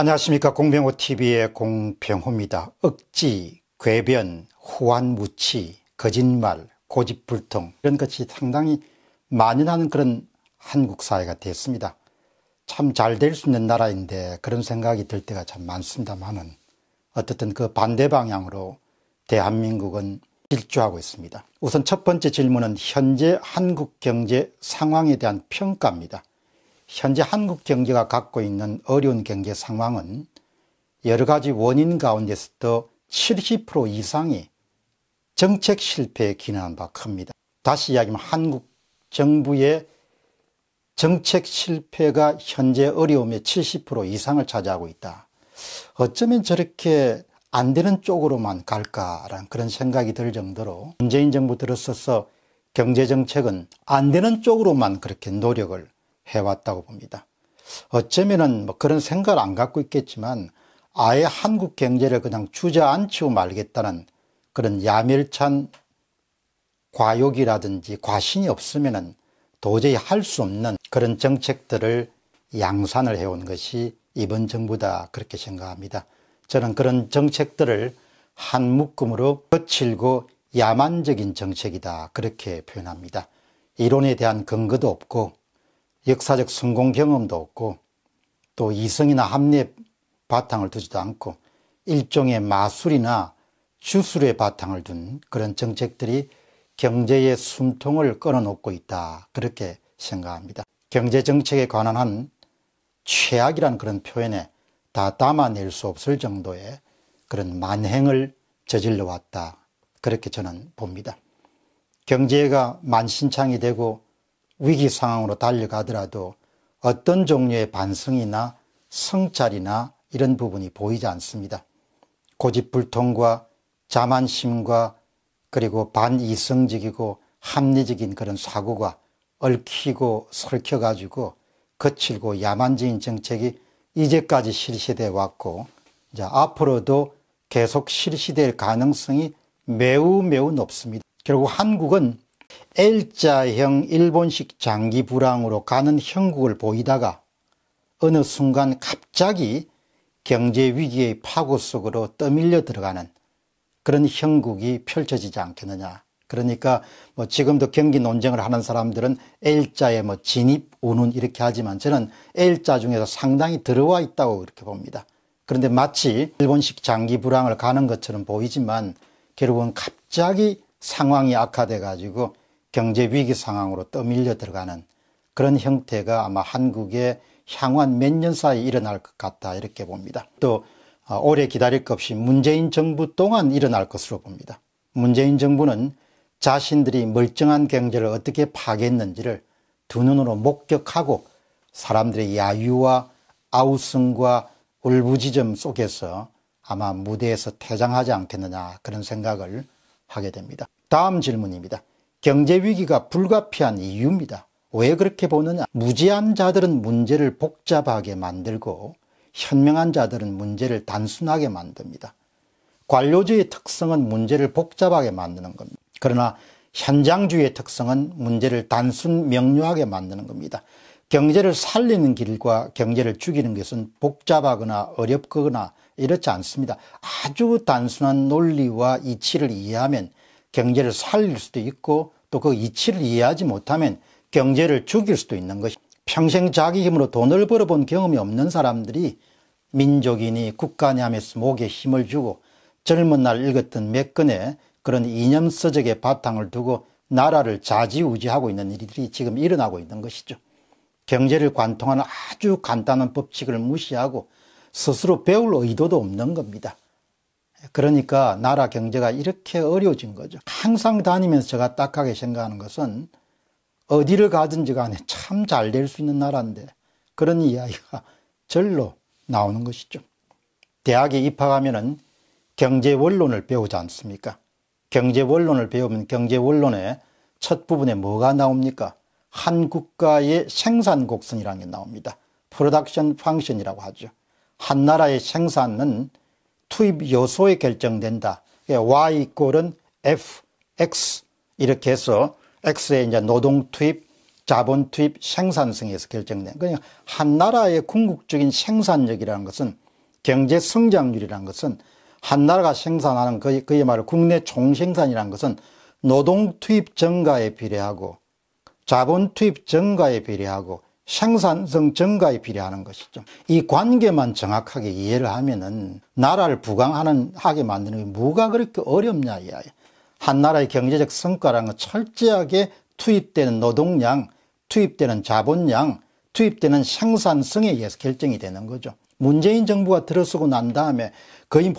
안녕하십니까 공병호TV의 공병호입니다. 억지, 궤변, 후한무치 거짓말, 고집불통 이런 것이 상당히 만연하는 그런 한국 사회가 됐습니다. 참 잘 될 수 있는 나라인데 그런 생각이 들 때가 참 많습니다만은 어떻든그 반대 방향으로 대한민국은 일주하고 있습니다. 우선 첫 번째 질문은 현재 한국 경제 상황에 대한 평가입니다. 현재 한국 경제가 갖고 있는 어려운 경제 상황은 여러 가지 원인 가운데서도 70% 이상이 정책 실패에 기인한 바 큽니다. 다시 이야기하면 한국 정부의 정책 실패가 현재 어려움의 70% 이상을 차지하고 있다. 어쩌면 저렇게 안 되는 쪽으로만 갈까라는 그런 생각이 들 정도로 문재인 정부 들어서서 경제정책은 안 되는 쪽으로만 그렇게 노력을 해왔다고 봅니다. 어쩌면은 뭐 그런 생각을 안 갖고 있겠지만 아예 한국 경제를 그냥 주저앉히고 말겠다는 그런 야밀찬 과욕이라든지 과신이 없으면은 도저히 할 수 없는 그런 정책들을 양산을 해온 것이 이번 정부다 그렇게 생각합니다. 저는 그런 정책들을 한 묶음으로 거칠고 야만적인 정책이다 그렇게 표현합니다. 이론에 대한 근거도 없고 역사적 성공 경험도 없고 또 이성이나 합리의 바탕을 두지도 않고 일종의 마술이나 주술의 바탕을 둔 그런 정책들이 경제의 숨통을 끊어놓고 있다 그렇게 생각합니다. 경제정책에 관한 한 최악이란 그런 표현에 다 담아낼 수 없을 정도의 그런 만행을 저질러 왔다 그렇게 저는 봅니다. 경제가 만신창이 되고 위기 상황으로 달려가더라도 어떤 종류의 반성이나 성찰이나 이런 부분이 보이지 않습니다. 고집불통과 자만심과 그리고 반이성적이고 합리적인 그런 사고가 얽히고 설켜가지고 거칠고 야만적인 정책이 이제까지 실시돼 왔고 이제 앞으로도 계속 실시될 가능성이 매우 매우 높습니다. 결국 한국은 L자형 일본식 장기 불황으로 가는 형국을 보이다가 어느 순간 갑자기 경제 위기의 파고 속으로 떠밀려 들어가는 그런 형국이 펼쳐지지 않겠느냐. 그러니까 뭐 지금도 경기 논쟁을 하는 사람들은 L자의 뭐 진입, 운운 이렇게 하지만 저는 L자 중에서 상당히 들어와 있다고 이렇게 봅니다. 그런데 마치 일본식 장기 불황을 가는 것처럼 보이지만 결국은 갑자기 상황이 악화돼 가지고 경제 위기 상황으로 떠밀려 들어가는 그런 형태가 아마 한국의 향한몇 년 사이 일어날 것 같다 이렇게 봅니다. 또 아, 오래 기다릴 것 없이 문재인 정부 동안 일어날 것으로 봅니다. 문재인 정부는 자신들이 멀쩡한 경제를 어떻게 파괴했는지를 두 눈으로 목격하고 사람들의 야유와 아우성과 울부짖음 속에서 아마 무대에서 퇴장하지 않겠느냐 그런 생각을 하게 됩니다. 다음 질문입니다. 경제위기가 불가피한 이유입니다. 왜 그렇게 보느냐? 무지한 자들은 문제를 복잡하게 만들고 현명한 자들은 문제를 단순하게 만듭니다. 관료주의 특성은 문제를 복잡하게 만드는 겁니다. 그러나 현장주의의 특성은 문제를 단순 명료하게 만드는 겁니다. 경제를 살리는 길과 경제를 죽이는 것은 복잡하거나 어렵거나 이렇지 않습니다. 아주 단순한 논리와 이치를 이해하면 경제를 살릴 수도 있고 또 그 이치를 이해하지 못하면 경제를 죽일 수도 있는 것이 평생 자기 힘으로 돈을 벌어본 경험이 없는 사람들이 민족이니 국가냐 하면서 목에 힘을 주고 젊은 날 읽었던 몇 건의 그런 이념 서적의 바탕을 두고 나라를 좌지우지하고 있는 일들이 지금 일어나고 있는 것이죠. 경제를 관통하는 아주 간단한 법칙을 무시하고 스스로 배울 의도도 없는 겁니다. 그러니까 나라 경제가 이렇게 어려워진 거죠. 항상 다니면서 제가 딱하게 생각하는 것은 어디를 가든지 간에 참 잘 될 수 있는 나라인데 그런 이야기가 절로 나오는 것이죠. 대학에 입학하면은 경제 원론을 배우지 않습니까? 경제 원론을 배우면 경제 원론의 첫 부분에 뭐가 나옵니까? 한 국가의 생산 곡선이라는 게 나옵니다. 프로덕션 펑션이라고 하죠. 한 나라의 생산은 투입 요소에 결정된다. 예, y 이꼴은 f, x 이렇게 해서 x의 이제 노동 투입, 자본 투입, 생산성에서 결정된. 그러니까 한 나라의 궁극적인 생산력이라는 것은 경제 성장률이라는 것은 한 나라가 생산하는 그, 그의, 그의 말로 국내 총생산이라는 것은 노동 투입 증가에 비례하고 자본 투입 증가에 비례하고 생산성 증가에 비례하는 것이죠. 이 관계만 정확하게 이해를 하면은 나라를 부강하는 하게 만드는 게 뭐가 그렇게 어렵냐 이야한 나라의 경제적 성과라는 건 철저하게 투입되는 노동량, 투입되는 자본량, 투입되는 생산성에 의해서 결정이 되는 거죠. 문재인 정부가 들어서고 난 다음에 거의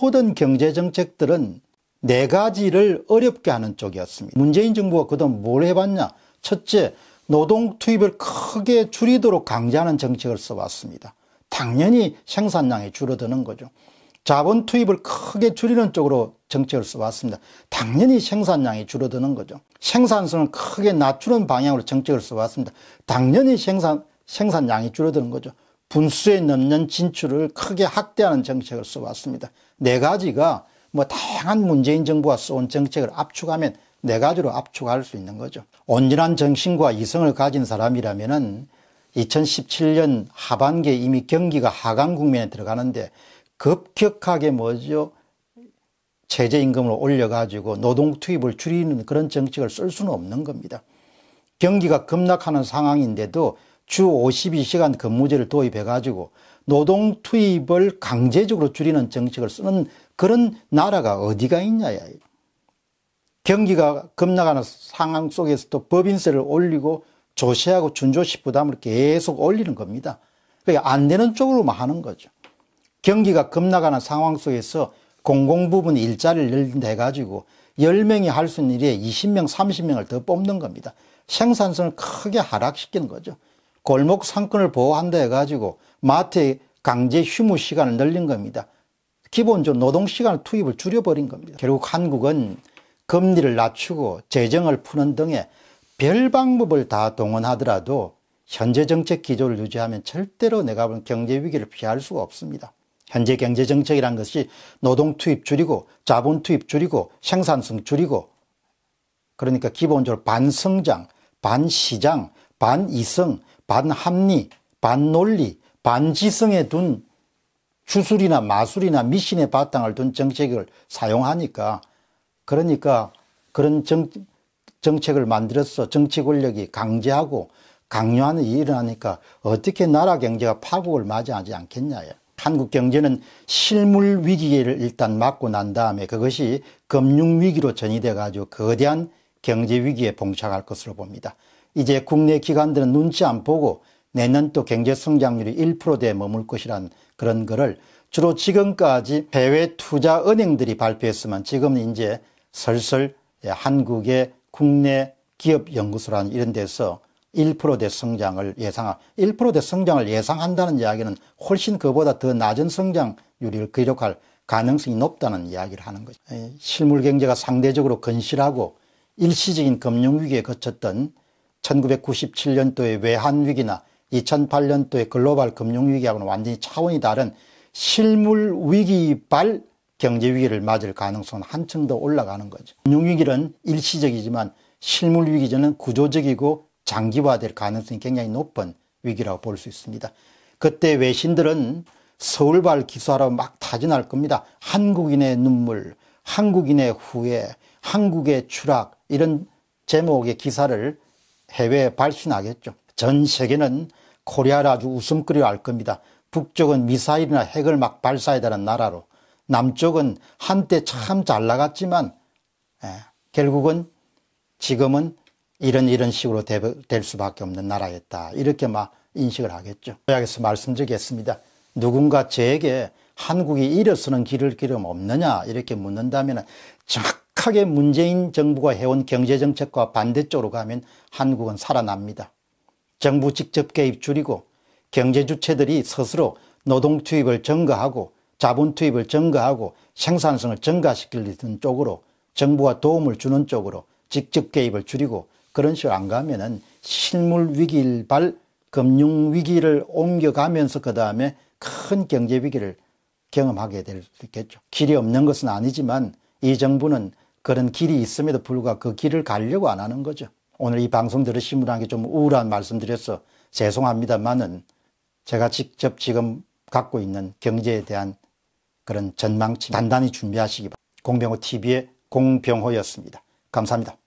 모든 경제 정책들은 네 가지를 어렵게 하는 쪽이었습니다. 문재인 정부가 그동안 뭘 해봤냐? 첫째, 노동 투입을 크게 줄이도록 강제하는 정책을 써왔습니다. 당연히 생산량이 줄어드는 거죠. 자본 투입을 크게 줄이는 쪽으로 정책을 써왔습니다. 당연히 생산량이 줄어드는 거죠. 생산성을 크게 낮추는 방향으로 정책을 써왔습니다. 당연히 생산, 생산량이 줄어드는 거죠. 분수에 넘는 진출을 크게 확대하는 정책을 써왔습니다. 네 가지가 뭐 다양한 문재인 정부가 써온 정책을 압축하면 네 가지로 압축할 수 있는 거죠. 온전한 정신과 이성을 가진 사람이라면 2017년 하반기에 이미 경기가 하강 국면에 들어가는데 급격하게 뭐죠? 체제임금을 올려가지고 노동 투입을 줄이는 그런 정책을 쓸 수는 없는 겁니다. 경기가 급락하는 상황인데도 주 52시간 근무제를 도입해가지고 노동 투입을 강제적으로 줄이는 정책을 쓰는 그런 나라가 어디가 있냐. 경기가 급락하는 상황 속에서도 법인세를 올리고 조세하고 준조시 부담을 계속 올리는 겁니다. 그러니까 안 되는 쪽으로만 하는 거죠. 경기가 급락하는 상황 속에서 공공부분 일자리를 열린해가지고 10명이 할 수 있는 일에 20명, 30명을 더 뽑는 겁니다. 생산성을 크게 하락시키는 거죠. 골목 상권을 보호한다 해가지고 마트에 강제 휴무 시간을 늘린 겁니다. 기본적으로 노동 시간 투입을 줄여버린 겁니다. 결국 한국은 금리를 낮추고 재정을 푸는 등의 별 방법을 다 동원하더라도 현재 정책 기조를 유지하면 절대로 내가 본 경제 위기를 피할 수가 없습니다. 현재 경제 정책이란 것이 노동 투입 줄이고 자본 투입 줄이고 생산성 줄이고 그러니까 기본적으로 반성장, 반시장, 반이성, 반합리, 반논리, 반지성에 둔 주술이나 마술이나 미신의 바탕을 둔 정책을 사용하니까 그러니까 그런 정, 정책을 만들어서 정치 권력이 강제하고 강요하는 일을하니까 어떻게 나라 경제가 파국을 맞이하지 않겠냐 한국 경제는 실물 위기를 일단 맞고난 다음에 그것이 금융 위기로 전이돼 가지고 거대한 경제 위기에 봉착할 것으로 봅니다. 이제 국내 기관들은 눈치 안 보고 내년 또 경제 성장률이 1%대에 머물 것이란 그런 거를 주로 지금까지 해외 투자 은행들이 발표했으면 지금은 이제 슬슬 예, 한국의 국내 기업 연구소라는 이런 데서 1%대 성장을 예상하 1%대 성장을 예상한다는 이야기는 훨씬 그보다 더 낮은 성장률을 기록할 가능성이 높다는 이야기를 하는 거죠. 예, 실물 경제가 상대적으로 건실하고 일시적인 금융위기에 거쳤던 1997년도의 외환위기나 2008년도의 글로벌 금융위기하고는 완전히 차원이 다른 실물위기발 경제 위기를 맞을 가능성은 한층 더 올라가는 거죠. 금융위기는 일시적이지만 실물 위기 전은 구조적이고 장기화될 가능성이 굉장히 높은 위기라고 볼 수 있습니다. 그때 외신들은 서울발 기수하라고 막 타진할 겁니다. 한국인의 눈물, 한국인의 후회, 한국의 추락 이런 제목의 기사를 해외에 발신하겠죠. 전 세계는 코리아를 아주 웃음거리로 알 겁니다. 북쪽은 미사일이나 핵을 막발사해달라는 나라로 남쪽은 한때 참 잘 나갔지만 예, 결국은 지금은 이런 이런 식으로 될 수밖에 없는 나라였다. 이렇게 막 인식을 하겠죠. 요약해서 말씀드리겠습니다. 누군가 저게 한국이 일어서는 길을 기름 없느냐 이렇게 묻는다면 정확하게 문재인 정부가 해온 경제정책과 반대쪽으로 가면 한국은 살아납니다. 정부 직접 개입 줄이고 경제 주체들이 스스로 노동 투입을 증가하고 자본 투입을 증가하고 생산성을 증가시키는 쪽으로 정부가 도움을 주는 쪽으로 직접 개입을 줄이고 그런 식으로 안 가면은 실물 위기일 발 금융 위기를 옮겨가면서 그 다음에 큰 경제 위기를 경험하게 되겠죠. 길이 없는 것은 아니지만 이 정부는 그런 길이 있음에도 불구하고 그 길을 가려고 안 하는 거죠. 오늘 이 방송 들으신 분한테 좀 우울한 말씀 드려서 죄송합니다만은 제가 직접 지금 갖고 있는 경제에 대한 그런 전망치 단단히 준비하시기 바랍니다. 공병호 TV의 공병호였습니다. 감사합니다.